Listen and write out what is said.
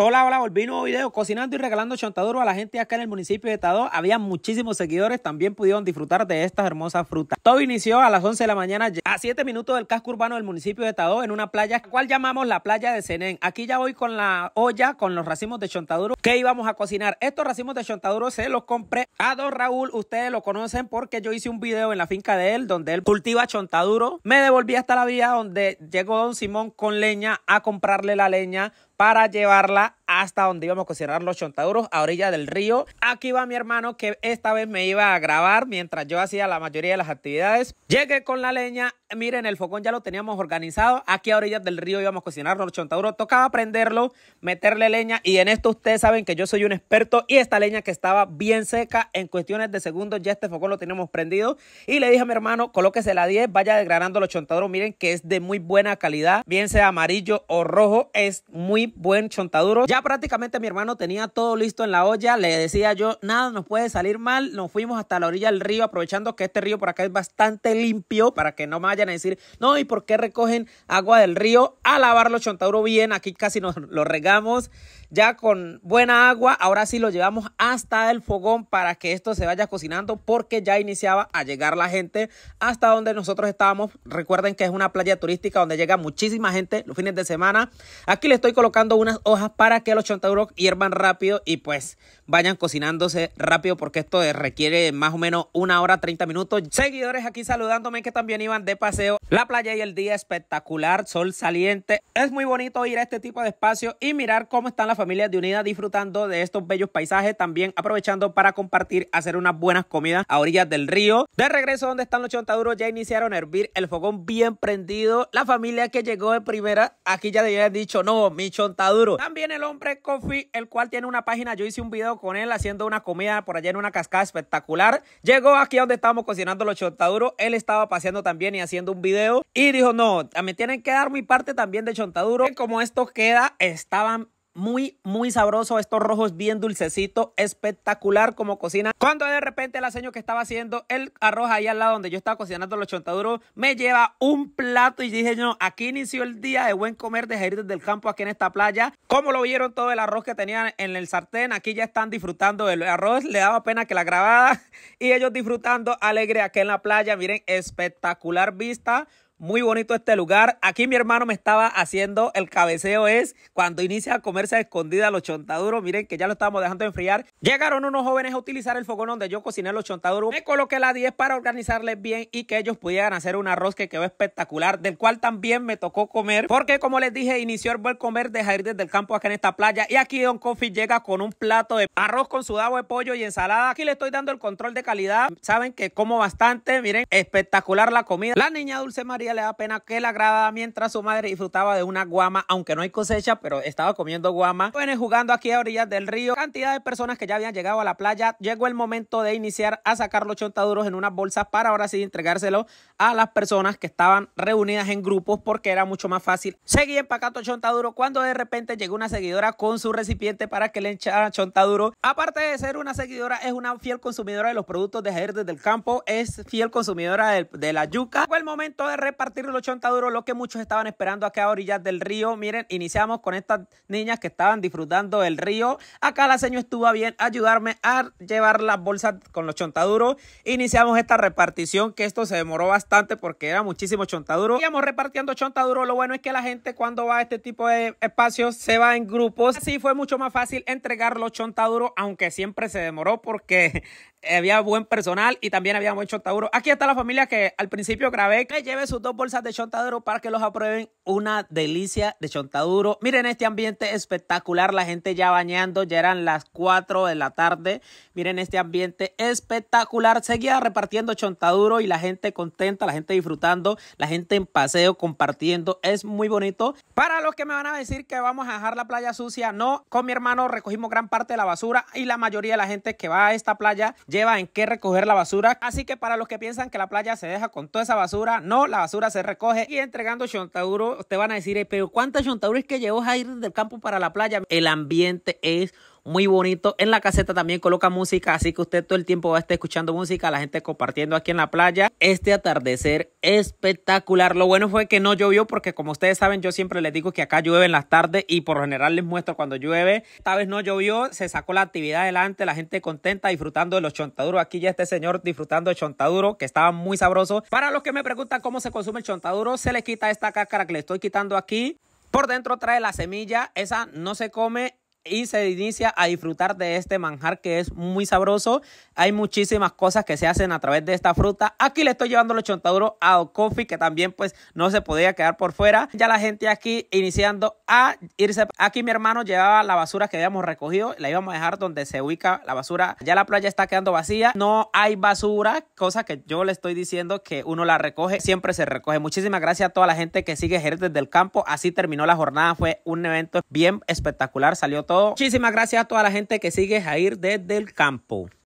Hola, hola, volví nuevo video cocinando y regalando chontaduro a la gente acá en el municipio de Tadó. Había muchísimos seguidores, también pudieron disfrutar de estas hermosas frutas. Todo inició a las 11 de la mañana a 7 minutos del casco urbano del municipio de Tadó en una playa, cual llamamos la playa de Senén. Aquí ya voy con la olla, con los racimos de chontaduro que íbamos a cocinar. Estos racimos de chontaduro se los compré a Don Raúl, ustedes lo conocen porque yo hice un video en la finca de él donde él cultiva chontaduro. Me devolví hasta la vía donde llegó Don Simón con leña a comprarle la leña para llevarla hasta donde íbamos a cocinar los chontaduros a orilla del río. Aquí va mi hermano que esta vez me iba a grabar mientras yo hacía la mayoría de las actividades. Llegué con la leña, miren el fogón ya lo teníamos organizado, aquí a orillas del río íbamos a cocinar los chontaduros tocaba prenderlo, meterle leña y en esto ustedes saben que yo soy un experto y esta leña que estaba bien seca en cuestiones de segundos ya este fogón lo teníamos prendido y le dije a mi hermano colóquese la 10, vaya desgranando los chontaduros miren que es de muy buena calidad, bien sea amarillo o rojo, es muy buen chontaduro. Ya prácticamente mi hermano tenía todo listo en la olla. Le decía yo, nada nos puede salir mal. Nos fuimos hasta la orilla del río, aprovechando que este río por acá es bastante limpio, para que no me vayan a decir, no, ¿y por qué recogen agua del río? A lavar los bien. Aquí casi nos lo regamos ya con buena agua, ahora sí lo llevamos hasta el fogón para que esto se vaya cocinando porque ya iniciaba a llegar la gente hasta donde nosotros estábamos. Recuerden que es una playa turística donde llega muchísima gente los fines de semana. Aquí le estoy colocando unas hojas para que los chontauros hiervan rápido y pues vayan cocinándose rápido porque esto requiere más o menos una hora 30 minutos. Seguidores aquí saludándome que también iban de paseo. La playa y el día espectacular, sol saliente. Es muy bonito ir a este tipo de espacio y mirar cómo están las familias de unidad disfrutando de estos bellos paisajes, también aprovechando para compartir, hacer unas buenas comidas a orillas del río. De regreso donde están los chontaduros, ya iniciaron a hervir el fogón bien prendido. La familia que llegó de primera, aquí ya le haber dicho, no, mi chontaduro. También el hombre Coffee, el cual tiene una página, yo hice un video con él haciendo una comida por allá en una cascada espectacular. Llegó aquí donde estábamos cocinando los chontaduros, él estaba paseando también y haciendo un video y dijo, no, me tienen que dar mi parte también de chontaduro. Como esto queda, estaban muy, muy sabroso. Estos rojos bien dulcecito Espectacular como cocina. Cuando de repente la seño que estaba haciendo el arroz ahí al lado donde yo estaba cocinando los chontaduros me lleva un plato y dije, no, aquí inició el día de buen comer de Jerez del Campo aquí en esta playa. Como lo vieron todo el arroz que tenían en el sartén, aquí ya están disfrutando del arroz. Le daba pena que la grabada y ellos disfrutando alegre aquí en la playa. Miren, espectacular vista. Muy bonito este lugar. Aquí mi hermano me estaba haciendo el cabeceo es cuando inicia a comerse a escondida los chontaduros. Miren que ya lo estábamos dejando enfriar Llegaron unos jóvenes a utilizar el fogón donde yo cociné los chontaduros. Me coloqué las 10 para organizarles bien y que ellos pudieran hacer un arroz que quedó espectacular, del cual también me tocó comer, porque como les dije, inició el buen comer de Jair desde el campo acá en esta playa. Y aquí Don Coffee llega con un plato de arroz con sudado de pollo y ensalada. Aquí le estoy dando el control de calidad. Saben que como bastante, miren, espectacular la comida. La niña Dulce María le da pena que la agrada mientras su madre disfrutaba de una guama, aunque no hay cosecha, pero estaba comiendo guama. Jóvenes jugando aquí a orillas del río, cantidad de personas que ya habían llegado a la playa, llegó el momento de iniciar a sacar los chontaduros en unas bolsas para ahora sí entregárselos a las personas que estaban reunidas en grupos porque era mucho más fácil Seguí empacando chontaduro cuando de repente llegó una seguidora con su recipiente para que le echara chontaduro. Aparte de ser una seguidora, es una fiel consumidora de los productos de Jair desde el campo, es fiel consumidora de, la yuca. Fue el momento de repartir los chontaduros, lo que muchos estaban esperando acá a orillas del río. Miren, iniciamos con estas niñas que estaban disfrutando del río. Acá la señora estuvo bien ayudarme a llevar las bolsas con los chontaduros. Iniciamos esta repartición que esto se demoró bastante porque era muchísimo chontaduro. Íbamos repartiendo chontaduro. Lo bueno es que la gente cuando va a este tipo de espacios se va en grupos. Así fue mucho más fácil entregar los chontaduros, aunque siempre se demoró porque había buen personal y también había buen chontaduro. Aquí está la familia que al principio grabé que lleve sus dos bolsas de chontaduro para que los aprueben. Una delicia de chontaduro. Miren este ambiente espectacular. La gente ya bañando. Ya eran las 4 de la tarde. Miren este ambiente espectacular. Seguía repartiendo chontaduro y la gente contenta, la gente disfrutando, la gente en paseo, compartiendo. Es muy bonito. Para los que me van a decir que vamos a dejar la playa sucia, no. Con mi hermano recogimos gran parte de la basura y la mayoría de la gente que va a esta playa lleva en qué recoger la basura. Así que para los que piensan que la playa se deja con toda esa basura, no, la basura se recoge y entregando chontaduro, te van a decir, eh, pero ¿cuántas chontaduras que llevó a ir del campo para la playa? El ambiente es muy bonito. En la caseta también coloca música, así que usted todo el tiempo va a estar escuchando música, la gente compartiendo aquí en la playa. Este atardecer espectacular. Lo bueno fue que no llovió porque como ustedes saben, yo siempre les digo que acá llueve en las tardes y por lo general les muestro cuando llueve. Esta vez no llovió, se sacó la actividad adelante, la gente contenta disfrutando de los chontaduros. Aquí ya este señor disfrutando de chontaduro que estaba muy sabroso. Para los que me preguntan cómo se consume el chontaduro, se le quita esta cáscara que le estoy quitando aquí. Por dentro trae la semilla, esa no se come y se inicia a disfrutar de este manjar que es muy sabroso. Hay muchísimas cosas que se hacen a través de esta fruta. Aquí le estoy llevando los chontaduros a Coffee que también pues no se podía quedar por fuera. Ya la gente aquí iniciando a irse. Aquí mi hermano llevaba la basura que habíamos recogido, la íbamos a dejar donde se ubica la basura. Ya la playa está quedando vacía, no hay basura, cosa que yo le estoy diciendo que uno la recoge, siempre se recoge. Muchísimas gracias a toda la gente que sigue Jerez desde el campo. Así terminó la jornada, fue un evento bien espectacular, salió todo Muchísimas gracias a toda la gente que sigue Jair desde el campo.